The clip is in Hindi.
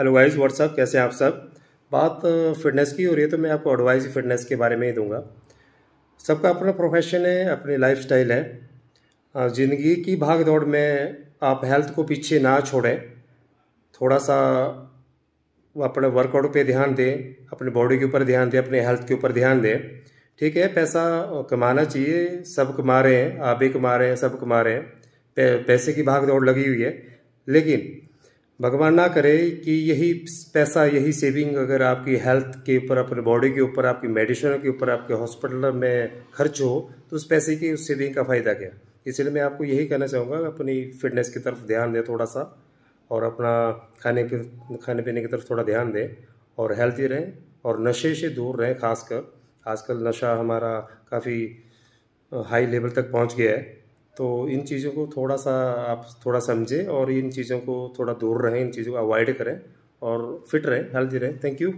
हेलो गाइस व्हाट्सअप कैसे हैं आप सब बात फिटनेस की हो रही है तो मैं आपको एडवाइस फिटनेस के बारे में ही दूंगा सबका अपना प्रोफेशन है अपनी लाइफस्टाइल है ज़िंदगी की भाग दौड़ में आप हेल्थ को पीछे ना छोड़ें थोड़ा सा अपने वर्कआउट पे ध्यान दें अपने बॉडी के ऊपर ध्यान दें अपने हेल्थ के ऊपर ध्यान दें ठीक है पैसा कमाना चाहिए सब कमा रहे हैं आप भी कमा रहे हैं सब कमा रहे हैं पैसे की भाग दौड़ लगी हुई है लेकिन भगवान ना करे कि यही पैसा यही सेविंग अगर आपकी हेल्थ के ऊपर अपने बॉडी के ऊपर आपकी मेडिसिन के ऊपर आपके हॉस्पिटल में खर्च हो तो उस पैसे की उस सेविंग का फ़ायदा क्या इसलिए मैं आपको यही कहना चाहूँगा अपनी फिटनेस की तरफ ध्यान दें थोड़ा सा और अपना खाने पे खाने पीने की तरफ थोड़ा ध्यान दें और हेल्थी रहें और नशे से दूर रहें खासकर आजकल नशा हमारा काफ़ी हाई लेवल तक पहुँच गया है तो इन चीज़ों को थोड़ा सा आप थोड़ा समझें और इन चीज़ों को थोड़ा दूर रहें इन चीज़ों को अवॉइड करें और फिट रहें हेल्दी रहें थैंक यू